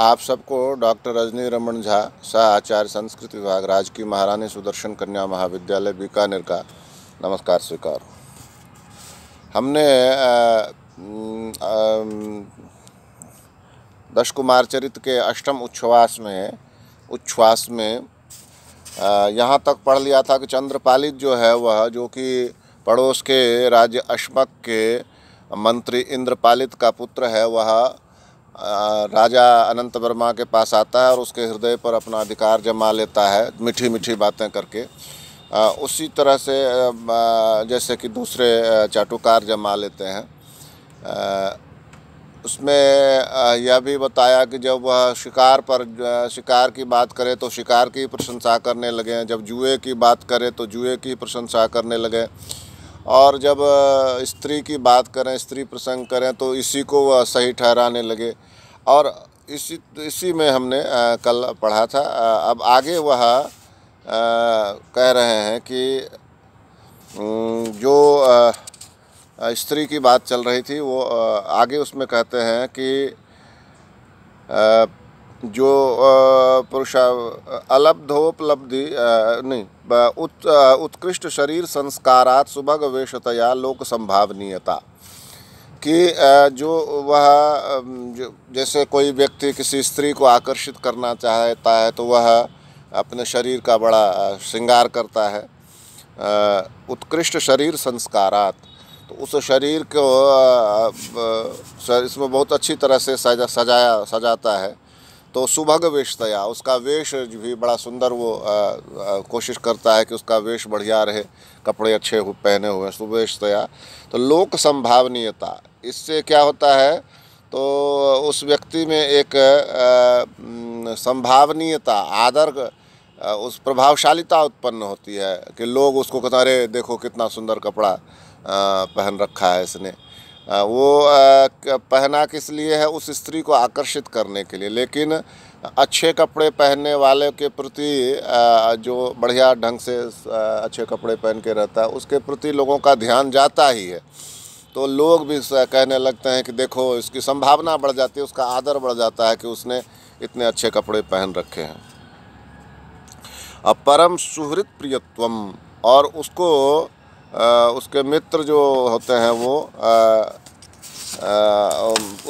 आप सबको डॉक्टर रजनी रमन झा शाह आचार्य संस्कृत विभाग राजकीय महारानी सुदर्शन कन्या महाविद्यालय बीकानेर का नमस्कार स्वीकार हमने दश कुमार चरित के अष्टम उच्छ्वास में उच्छ्वास में यहाँ तक पढ़ लिया था कि चंद्रपालित जो है वह जो कि पड़ोस के राज्य अशमक के मंत्री इंद्रपालित का पुत्र है वह राजा अनंत वर्मा के पास आता है और उसके हृदय पर अपना अधिकार जमा लेता है मीठी मीठी बातें करके उसी तरह से जैसे कि दूसरे चाटुकार जमा लेते हैं उसमें यह भी बताया कि जब वह शिकार पर शिकार की बात करे तो शिकार की प्रशंसा करने लगे जब जुए की बात करे तो जुए की प्रशंसा करने लगे और जब स्त्री की बात करें स्त्री प्रसंग करें तो इसी को वह सही ठहराने लगे और इसी इसी में हमने कल पढ़ा था अब आगे वह कह रहे हैं कि जो स्त्री की बात चल रही थी वो आगे उसमें कहते हैं कि जो पुरुषा अलब्धोपलब्धि नहीं उत, उत्कृष्ट शरीर संस्कारात सुभग वेशतया लोक संभावनीयता कि जो वह जो जैसे कोई व्यक्ति किसी स्त्री को आकर्षित करना चाहता है तो वह अपने शरीर का बड़ा श्रृंगार करता है उत्कृष्ट शरीर संस्कारात तो उस शरीर को इसमें बहुत अच्छी तरह से सजा सजाया सजाता है तो सुभग वेशतया उसका वेश भी बड़ा सुंदर वो आ, आ, कोशिश करता है कि उसका वेश बढ़िया रहे कपड़े अच्छे हो पहने हुए सुवेशतया तो लोक संभावनीयता इससे क्या होता है तो उस व्यक्ति में एक संभावनीयता आदर उस प्रभावशालीता उत्पन्न होती है कि लोग उसको कहते अरे देखो कितना सुंदर कपड़ा पहन रखा है इसने वो पहना किस लिए है उस स्त्री को आकर्षित करने के लिए लेकिन अच्छे कपड़े पहनने वाले के प्रति जो बढ़िया ढंग से अच्छे कपड़े पहन के रहता है उसके प्रति लोगों का ध्यान जाता ही है तो लोग भी कहने लगते हैं कि देखो इसकी संभावना बढ़ जाती है उसका आदर बढ़ जाता है कि उसने इतने अच्छे कपड़े पहन रखे हैं अब परम सुहृत प्रियत्वम और उसको उसके मित्र जो होते हैं वो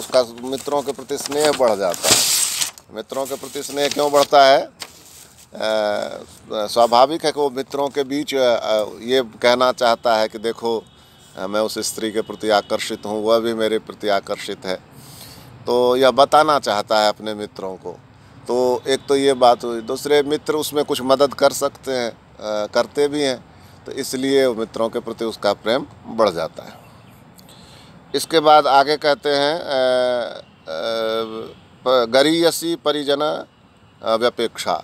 उसका मित्रों के प्रति स्नेह बढ़ जाता है मित्रों के प्रति स्नेह क्यों बढ़ता है स्वाभाविक है कि वो मित्रों के बीच ये कहना चाहता है कि देखो मैं उस स्त्री के प्रति आकर्षित हूँ वह भी मेरे प्रति आकर्षित है तो यह बताना चाहता है अपने मित्रों को तो एक तो ये बात हुई दूसरे मित्र उसमें कुछ मदद कर सकते हैं करते भी हैं तो इसलिए मित्रों के प्रति उसका प्रेम बढ़ जाता है इसके बाद आगे कहते हैं गरीयसी परिजन व्यपेक्षा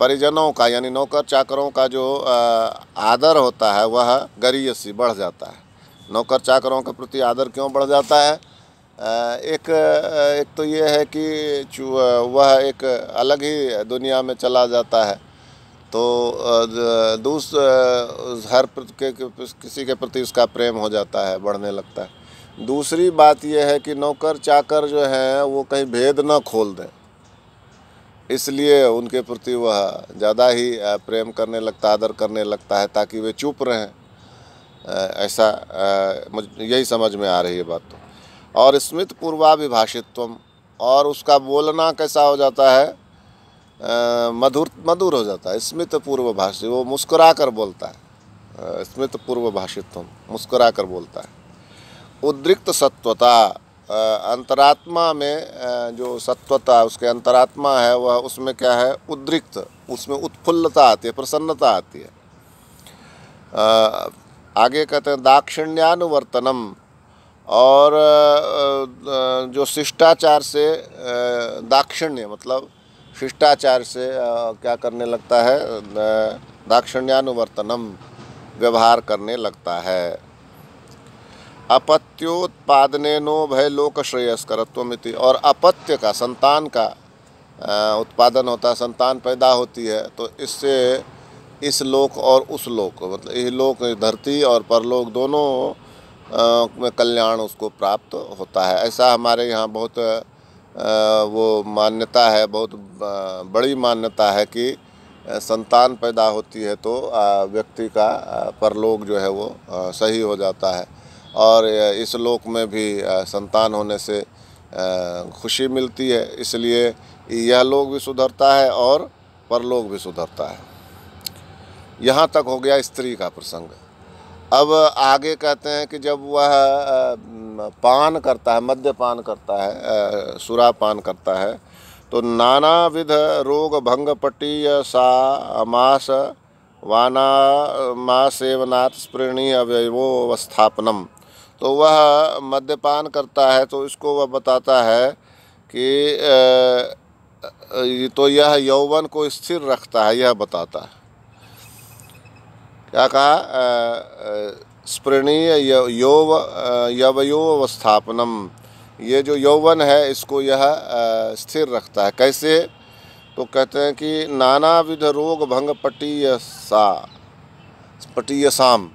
परिजनों का यानी नौकर चाकरों का जो आदर होता है वह गरीयसी बढ़ जाता है नौकर चाकरों के प्रति आदर क्यों बढ़ जाता है एक एक तो ये है कि वह एक अलग ही दुनिया में चला जाता है तो दूस हर के किसी के प्रति उसका प्रेम हो जाता है बढ़ने लगता है दूसरी बात यह है कि नौकर चाकर जो हैं वो कहीं भेद न खोल दें इसलिए उनके प्रति वह ज़्यादा ही प्रेम करने लगता आदर करने लगता है ताकि वे चुप रहें ऐसा यही समझ में आ रही है बात तो और स्मित पूर्वाभिभाषित्व और उसका बोलना कैसा हो जाता है मधुर मधुर हो जाता है स्मित पूर्व भाषी वो मुस्कुरा कर बोलता है स्मित पूर्व भाषित्व मुस्कुरा कर बोलता है उद्रिक्त सत्वता अंतरात्मा में जो सत्वता उसके अंतरात्मा है वह उसमें क्या है उद्रिक्त उसमें उत्फुल्लता आती है प्रसन्नता आती है आगे कहते हैं दाक्षिण्यानुवर्तनम और जो शिष्टाचार से दाक्षिण्य मतलब शिष्टाचार से क्या करने लगता है दाक्षिण्यानुवर्तनम व्यवहार करने लगता है अपत्योत्पादने नो भय लोक श्रेयस्करत्वमिति और अपत्य का संतान का उत्पादन होता है संतान पैदा होती है तो इससे इस लोक और उस लोक मतलब यह लोक धरती और परलोक दोनों में कल्याण उसको प्राप्त होता है ऐसा हमारे यहाँ बहुत वो मान्यता है बहुत बड़ी मान्यता है कि संतान पैदा होती है तो व्यक्ति का परलोक जो है वो सही हो जाता है और इस लोक में भी संतान होने से खुशी मिलती है इसलिए यह लोग भी सुधरता है और परलोक भी सुधरता है यहाँ तक हो गया स्त्री का प्रसंग अब आगे कहते हैं कि जब वह पान करता है मद्यपान करता है सुरापान करता है तो नानाविध रोग भंग पटीय सा मास वाना मा स्पृणी स्पृणीय अवस्थापनम तो वह मद्यपान करता है तो इसको वह बताता है कि तो यह यौवन को स्थिर रखता है यह बताता है क्या कहा स्पृणीय यौव यवयोवस्थापनम ये जो यौवन है इसको यह स्थिर रखता है कैसे तो कहते हैं कि नानाविध रोग भंग पटीयसा पटीयसाम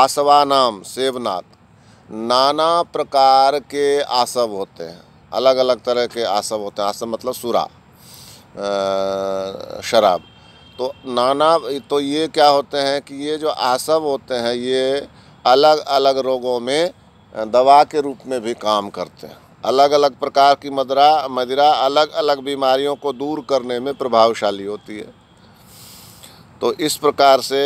आसवा नाम सेवनाथ नाना प्रकार के आसव होते हैं अलग अलग तरह के आसव होते हैं आसव मतलब सुरा शराब तो नाना तो ये क्या होते हैं कि ये जो आसब होते हैं ये अलग अलग रोगों में दवा के रूप में भी काम करते हैं अलग अलग प्रकार की मदरा मदिरा अलग अलग बीमारियों को दूर करने में प्रभावशाली होती है तो इस प्रकार से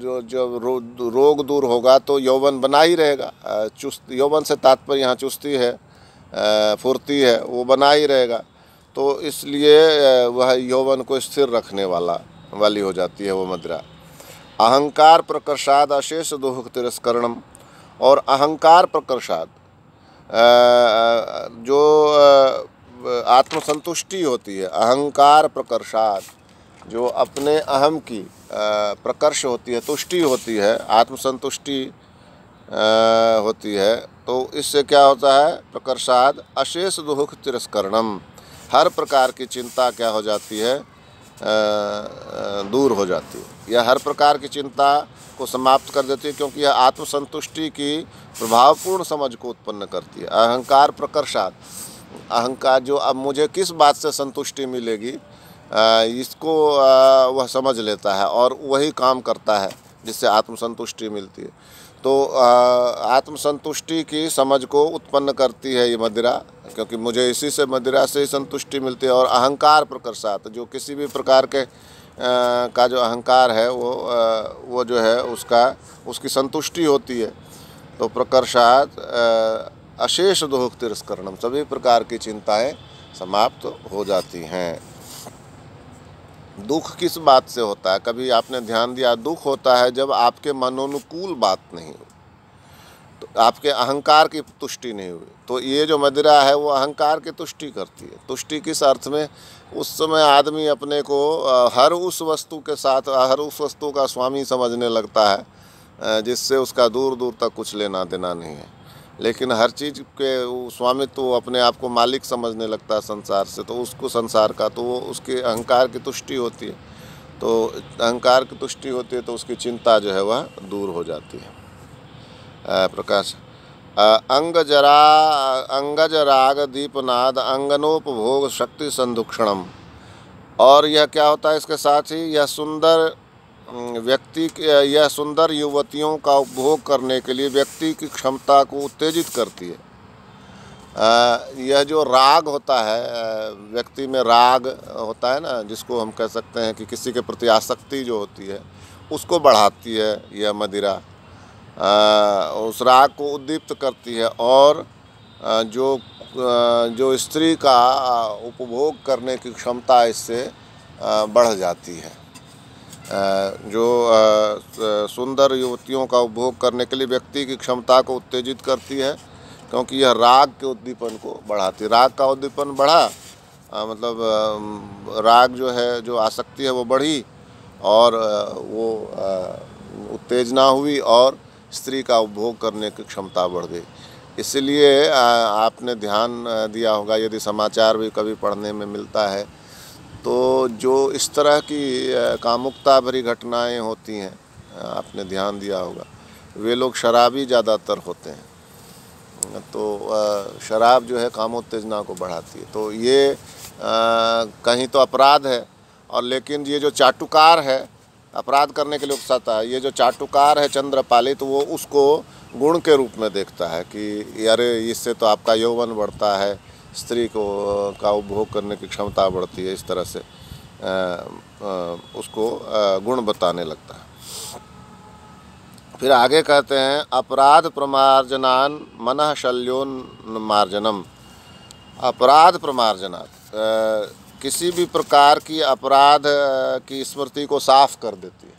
जो जब रो, रोग दूर होगा तो यौवन बना ही रहेगा चुस्त यौवन से तात्पर्य यहाँ चुस्ती है फुर्ती है वो बना ही रहेगा तो इसलिए वह यौवन को स्थिर रखने वाला वाली हो जाती है वो मदिरा अहंकार प्रकर्षाद अशेष दोह तिरस्करणम और अहंकार प्रकर्षाद जो आत्मसंतुष्टि होती है अहंकार प्रकर्षाद जो अपने अहम की प्रकर्ष होती है तुष्टि होती है आत्मसंतुष्टि होती है तो इससे क्या होता है प्रकर्षाद अशेष दुख तिरस्करणम हर प्रकार की चिंता क्या हो जाती है दूर हो जाती है यह हर प्रकार की चिंता को समाप्त कर देती है क्योंकि यह आत्मसंतुष्टि की प्रभावपूर्ण समझ को उत्पन्न करती है अहंकार प्रकर्षात अहंकार जो अब मुझे किस बात से संतुष्टि मिलेगी इसको वह समझ लेता है और वही काम करता है जिससे आत्मसंतुष्टि मिलती है तो आत्मसंतुष्टि की समझ को उत्पन्न करती है ये मदिरा क्योंकि मुझे इसी से मदिरा से ही संतुष्टि मिलती है और अहंकार प्रकर्षात जो किसी भी प्रकार के आ, का जो अहंकार है वो आ, वो जो है उसका उसकी संतुष्टि होती है तो प्रकर्षात अशेष दोह तिरस्करणम सभी प्रकार की चिंताएं समाप्त हो जाती हैं दुख किस बात से होता है कभी आपने ध्यान दिया दुख होता है जब आपके मनोनुकूल बात नहीं तो आपके अहंकार की तुष्टि नहीं हुई तो ये जो मदिरा है वो अहंकार की तुष्टि करती है तुष्टि किस अर्थ में उस समय आदमी अपने को हर उस वस्तु के साथ हर उस वस्तु का स्वामी समझने लगता है जिससे उसका दूर दूर तक कुछ लेना देना नहीं है लेकिन हर चीज़ के स्वामी तो अपने आप को मालिक समझने लगता है संसार से तो उसको संसार का तो वो उसके अहंकार की तुष्टि होती है तो अहंकार की तुष्टि होती है तो उसकी चिंता जो है वह दूर हो जाती है आ, प्रकाश अंग जरा अंगज राग दीपनाद अंगनोपभोग शक्ति संदुक्षणम और यह क्या होता है इसके साथ ही यह सुंदर हम्म, व्यक्ति यह सुंदर युवतियों का उपभोग करने के लिए व्यक्ति की क्षमता को उत्तेजित करती है यह जो राग होता है व्यक्ति में राग होता है ना जिसको हम कह सकते हैं कि किसी के प्रति आसक्ति जो होती है उसको बढ़ाती है यह मदिरा उस राग को उद्दीप्त करती है और जो जो स्त्री का उपभोग करने की क्षमता इससे बढ़ जाती है जो सुंदर युवतियों का उपभोग करने के लिए व्यक्ति की क्षमता को उत्तेजित करती है क्योंकि यह राग के उद्दीपन को बढ़ाती है राग का उद्दीपन बढ़ा आ, मतलब राग जो है जो आसक्ति है वो बढ़ी और वो उत्तेजना हुई और स्त्री का उपभोग करने की क्षमता बढ़ गई इसलिए आपने ध्यान दिया होगा यदि समाचार भी कभी पढ़ने में मिलता है तो जो इस तरह की कामुकता भरी घटनाएं होती हैं आपने ध्यान दिया होगा वे लोग शराबी ज़्यादातर होते हैं तो शराब जो है कामोत्तेजना को बढ़ाती है तो ये कहीं तो अपराध है और लेकिन ये जो चाटुकार है अपराध करने के लिए उकसाता है ये जो चाटुकार है चंद्रपाली तो वो उसको गुण के रूप में देखता है कि अरे इससे तो आपका यौवन बढ़ता है स्त्री को का उपभोग करने की क्षमता बढ़ती है इस तरह से आ, आ, उसको आ, गुण बताने लगता है फिर आगे कहते हैं अपराध प्रमार्जनान मन शल्योन मार्जनम अपराध प्रमार्जना किसी भी प्रकार की अपराध की स्मृति को साफ कर देती है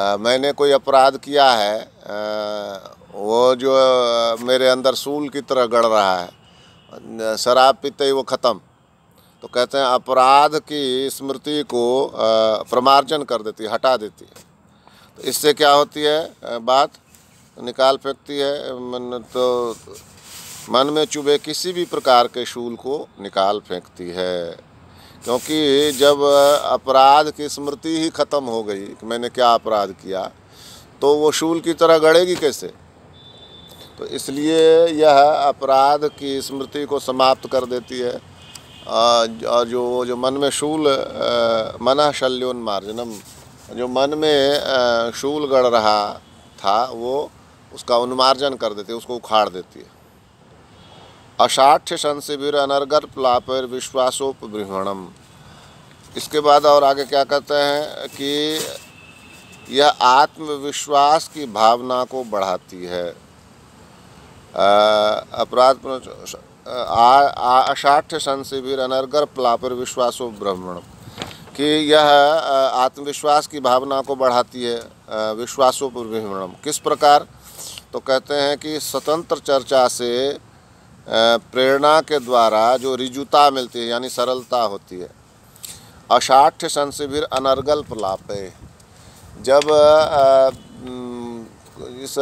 आ, मैंने कोई अपराध किया है आ, वो जो मेरे अंदर सूल की तरह गड़ रहा है शराब पीते ही वो ख़त्म तो कहते हैं अपराध की स्मृति को प्रमार्जन कर देती है हटा देती है तो इससे क्या होती है बात निकाल फेंकती है तो मन में चुभे किसी भी प्रकार के शूल को निकाल फेंकती है क्योंकि जब अपराध की स्मृति ही ख़त्म हो गई कि मैंने क्या अपराध किया तो वो शूल की तरह गड़ेगी कैसे तो इसलिए यह अपराध की स्मृति को समाप्त कर देती है और जो जो मन में शूल मना शल्योन्मार्जनम जो मन में शूल गढ़ रहा था वो उसका उन्मार्जन कर देती है उसको उखाड़ देती है अषाठ्य संशिविर अनर्गर प्लापर विश्वासोपब्रह्मणम इसके बाद और आगे क्या कहते हैं कि यह आत्मविश्वास की भावना को बढ़ाती है अपराध अषाठ्य सन शिविर अनर्गर प्लापर विश्वासो ब्रह्मण कि यह आत्मविश्वास की भावना को बढ़ाती है विश्वासो विवरणम किस प्रकार तो कहते हैं कि स्वतंत्र चर्चा से प्रेरणा के द्वारा जो रिजुता मिलती है यानी सरलता होती है अषाठ्य संशिविर अनर्गल प्लापे जब इस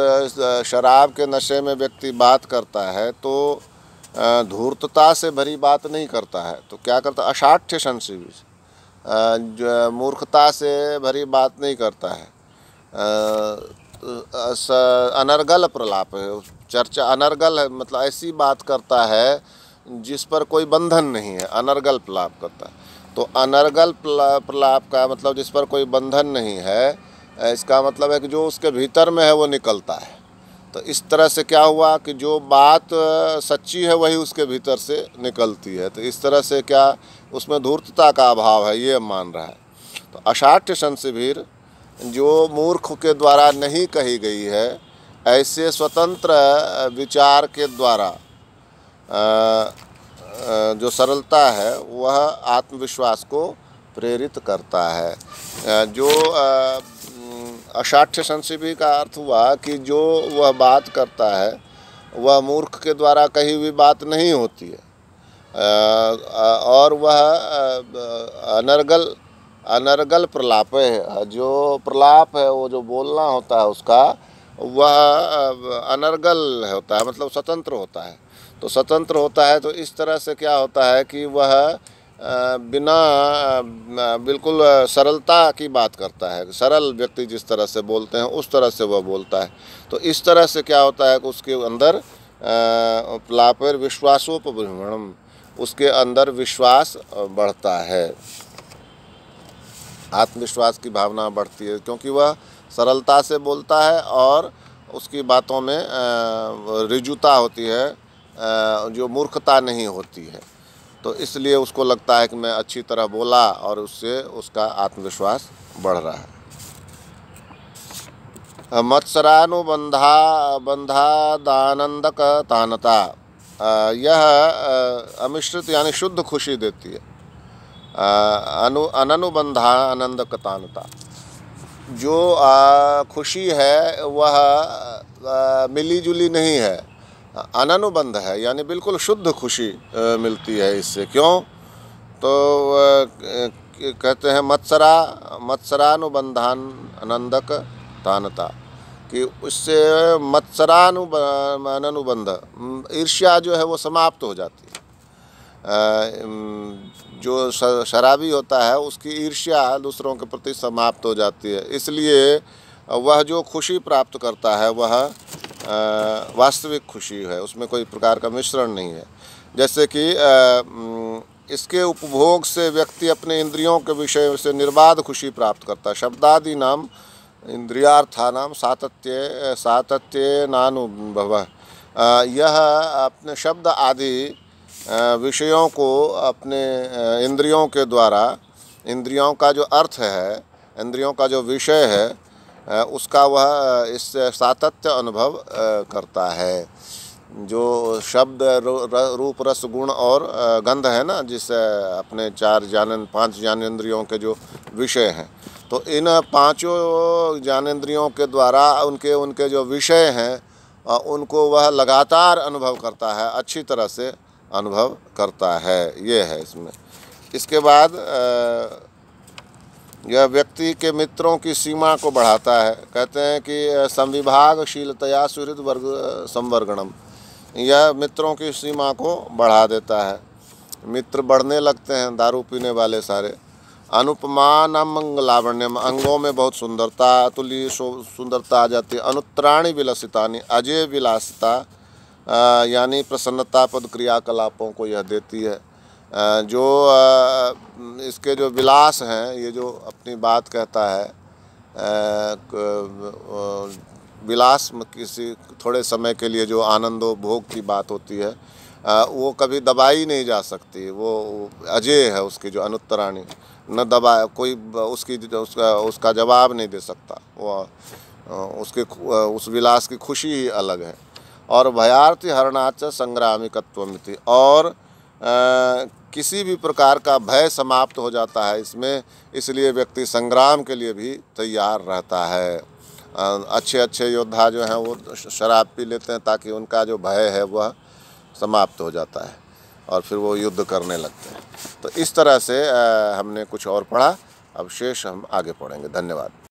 शराब के नशे में व्यक्ति बात करता है तो धूर्तता से भरी बात नहीं करता है तो क्या करता अषाठ्य संसीवी मूर्खता से भरी बात नहीं करता है अनर्गल प्रलाप है चर्चा अनर्गल है मतलब ऐसी बात करता है जिस पर कोई बंधन नहीं है अनर्गल प्रलाप करता है तो अनर्गल प्रलाप का मतलब जिस पर कोई बंधन नहीं है इसका मतलब है कि जो उसके भीतर में है वो निकलता है तो इस तरह से क्या हुआ कि जो बात सच्ची है वही उसके भीतर से निकलती है तो इस तरह से क्या उसमें धूर्तता का अभाव है ये मान रहा है तो अषाठ्य संशिविर जो मूर्ख के द्वारा नहीं कही गई है ऐसे स्वतंत्र विचार के द्वारा जो सरलता है वह आत्मविश्वास को प्रेरित करता है जो अषाठ्य संसिपी का अर्थ हुआ कि जो वह बात करता है वह मूर्ख के द्वारा कही हुई बात नहीं होती है और वह अनर्गल अनर्गल प्रलाप है जो प्रलाप है वो जो बोलना होता है उसका वह अनर्गल होता है मतलब स्वतंत्र होता है तो स्वतंत्र होता है तो इस तरह से क्या होता है कि वह बिना बिल्कुल सरलता की बात करता है सरल व्यक्ति जिस तरह से बोलते हैं उस तरह से वह बोलता है तो इस तरह से क्या होता है कि उसके अंदर लापर विश्वासोपब्रह्मणम उसके अंदर विश्वास बढ़ता है आत्मविश्वास की भावना बढ़ती है क्योंकि वह सरलता से बोलता है और उसकी बातों में रिजुता होती है जो मूर्खता नहीं होती है तो इसलिए उसको लगता है कि मैं अच्छी तरह बोला और उससे उसका आत्मविश्वास बढ़ रहा है मत्सरानुबंधा बंधा दानंदक तानता यह अमिश्रित यानी शुद्ध खुशी देती है अनु अननुबंधा आनंदक तानता जो आ, खुशी है वह मिली जुली नहीं है अनानुबंध है यानी बिल्कुल शुद्ध खुशी मिलती है इससे क्यों तो कहते हैं मत्सरा मत्सरानुबंधान आनंदक तानता कि उससे मत्सरानुबंध ईर्ष्या जो है वो समाप्त हो जाती है जो शराबी होता है उसकी ईर्ष्या दूसरों के प्रति समाप्त हो जाती है इसलिए वह जो खुशी प्राप्त करता है वह वास्तविक खुशी है उसमें कोई प्रकार का मिश्रण नहीं है जैसे कि इसके उपभोग से व्यक्ति अपने इंद्रियों के विषय से निर्बाध खुशी प्राप्त करता है शब्दादि नाम इंद्रियार्था नाम सातत्य सातत्य नानुभव यह अपने शब्द आदि विषयों को अपने इंद्रियों के द्वारा इंद्रियों का जो अर्थ है इंद्रियों का जो विषय है उसका वह इस सातत्य अनुभव करता है जो शब्द रूप रस गुण और गंध है ना जिस अपने चार ज्ञान पांच ज्ञानेन्द्रियों के जो विषय हैं तो इन पांचों ज्ञानेन्द्रियों के द्वारा उनके उनके जो विषय हैं उनको वह लगातार अनुभव करता है अच्छी तरह से अनुभव करता है ये है इसमें इसके बाद आ, यह व्यक्ति के मित्रों की सीमा को बढ़ाता है कहते हैं कि संविभागशीलतया सुहृद वर्ग संवर्गणम यह मित्रों की सीमा को बढ़ा देता है मित्र बढ़ने लगते हैं दारू पीने वाले सारे अनुपमान लावण्यम अंगों में बहुत सुंदरता अतुल्य सुंदरता आ जाती है अनुत्राणी विलसितानी अजय विलासिता यानी प्रसन्नता पद क्रियाकलापों को यह देती है जो इसके जो विलास हैं ये जो अपनी बात कहता है विलास किसी थोड़े समय के लिए जो आनंदोभोग की बात होती है वो कभी दबाई नहीं जा सकती वो अजय है उसकी जो अनुत्तराणी न दबा कोई उसकी उसका उसका जवाब नहीं दे सकता वो उसके उस विलास की खुशी ही अलग है और भयार्थी हरणाच संग्रामिकत्व मिति और किसी भी प्रकार का भय समाप्त हो जाता है इसमें इसलिए व्यक्ति संग्राम के लिए भी तैयार रहता है अच्छे अच्छे योद्धा जो हैं वो शराब पी लेते हैं ताकि उनका जो भय है वह समाप्त हो जाता है और फिर वो युद्ध करने लगते हैं तो इस तरह से हमने कुछ और पढ़ा अब शेष हम आगे पढ़ेंगे धन्यवाद